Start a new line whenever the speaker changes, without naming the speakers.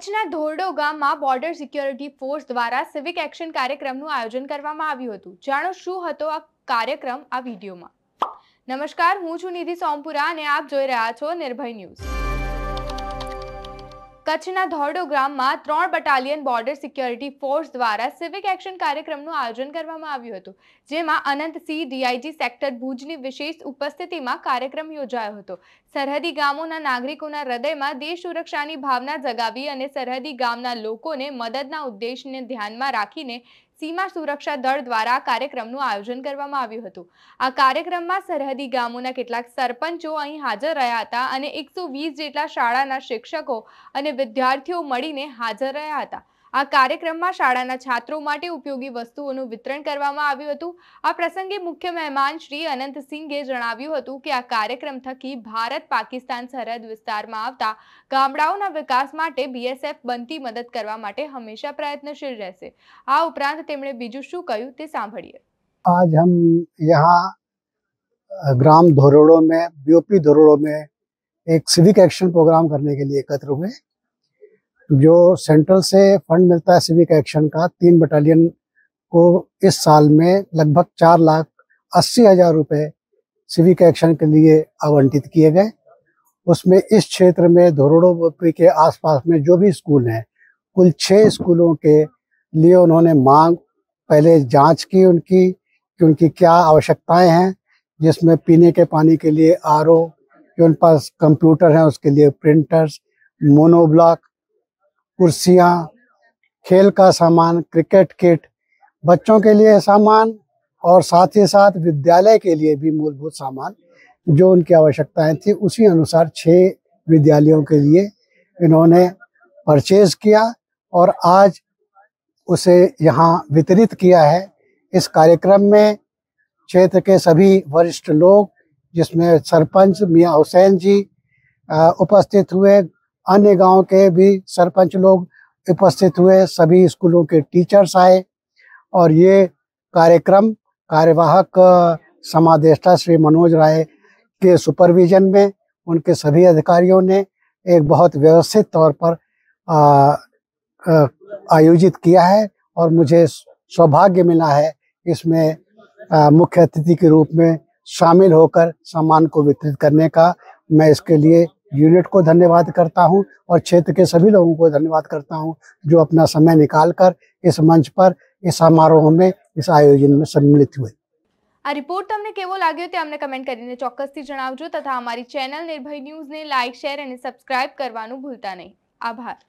કચ્છના ધોરડો ગામમાં border security force દ્વારા સિવિક એક્શન કાર્યક્રમનું આયોજન કરવામાં આવ્યું હતું જાણો શું હતો આ કાર્યક્રમ આ વિડીયોમાં નમસ્કાર હું છું નિધિ સોમપુરા અને આપ જોઈ રહ્યા છો નિર્ભય ન્યૂઝ કચ્છના ધોરડો ગ્રામમાં ત્રણ બટાલિયન બોર્ડર સિક્યોરિટી ફોર્સ દ્વારા સિવિક એક્શન કાર્યક્રમનું આયોજન કરવામાં આવ્યું હતું જેમાં અનંતસિંહ ડીઆઈજી સેક્ટર ભુજની વિશેષ ઉપસ્થિતિમાં કાર્યક્રમ યોજાયો હતો સરહદી ગામોના નાગરિકોના હૃદયમાં દેશ સુરક્ષાની ભાવના જગાવી અને સરહદી ગામના લોકોને મદદના ઉદ્દેશને ધ્યાનમાં રાખીને સીમા સુરક્ષા દળ દ્વારા કાર્યક્રમનું આયોજન કરવામાં આવ્યું હતું આ કાર્યક્રમમાં સરહદી ગામોના કેટલાક સરપંચો અહીં હાજર રહ્યા હતા અને એકસો જેટલા શાળાના શિક્ષકો અને વિદ્યાર્થીઓ મળીને હાજર રહ્યા હતા આ કાર્યક્રમમાં શાળાના છાત્રો માટે ઉપયોગી વસ્તુઓનું વિતરણ કરવામાં આવ્યું હતું આ પ્રસંગે મુખ્ય મહેમાન શ્રી અનંત જણાવ્યું હતું કે આ કાર્યક્રમ થકી ભારત પાકિસ્તાન સરહદ વિસ્તારમાં આવતા ગામડાઓના વિકાસ માટે બીએસએફ બનતી મદદ કરવા માટે હંમેશા પ્રયત્નશીલ રહેશે આ ઉપરાંત તેમણે બીજું શું કહ્યું તે સાંભળીએ
આજ हम यहाँ ग्राम धोरोड़ों में बीओपी धोरोड़ों में एक सिविक एक्शन प्रोग्राम करने के लिए एकत्र हुए जो सेंट्रल से फंड मिलता है सिविक एक्शन का तीन बटालियन को इस साल में लगभग चार लाख अस्सी हजार रुपये सिविक एक्शन के लिए आवंटित किए गए उसमें इस क्षेत्र में धोरोड़ोपी के आसपास में जो भी स्कूल हैं कुल छः स्कूलों के लिए उन्होंने मांग पहले जांच की उनकी कि उनकी क्या आवश्यकताएं हैं जिसमें पीने के पानी के लिए आर ओ उन पास कंप्यूटर हैं उसके लिए प्रिंटर्स मोनोब्लॉक कुर्सियाँ खेल का सामान क्रिकेट किट बच्चों के लिए सामान और साथ ही साथ विद्यालय के लिए भी मूलभूत सामान जो उनकी आवश्यकताएं थी उसी अनुसार छः विद्यालयों के लिए इन्होंने परचेज किया और आज उसे यहाँ वितरित किया है इस कार्यक्रम में क्षेत्र के सभी वरिष्ठ लोग जिसमें सरपंच मियाँ हुसैन जी उपस्थित हुए अन्य गांव के भी सरपंच लोग उपस्थित हुए सभी स्कूलों के टीचर्स आए और ये कार्यक्रम कार्यवाहक समादेष्टा श्री मनोज राय के सुपरविजन में उनके सभी अधिकारियों ने एक बहुत व्यवस्थित तौर पर आयोजित किया है और मुझे सौभाग्य मिला है इसमें मुख्य अतिथि के रूप में शामिल होकर सामान को वितरित करने का मैं इसके लिए यूनिट को धन्यवाद करता हूं और क्षेत्र के सभी लोगों को धन्यवाद करता हूं जो अपना समय निकालकर इस मंच पर इस समारोह में इस आयोजन में सम्मिलित हुए
आ रिपोर्ट तमने केवो लाग्यो ते अमने कमेंट करीने चोक्कस थी तथा अमारी चैनल निर्भय न्यूज ने लाइक शेयर सब्सक्राइब करवानु भूलता नहीं आभार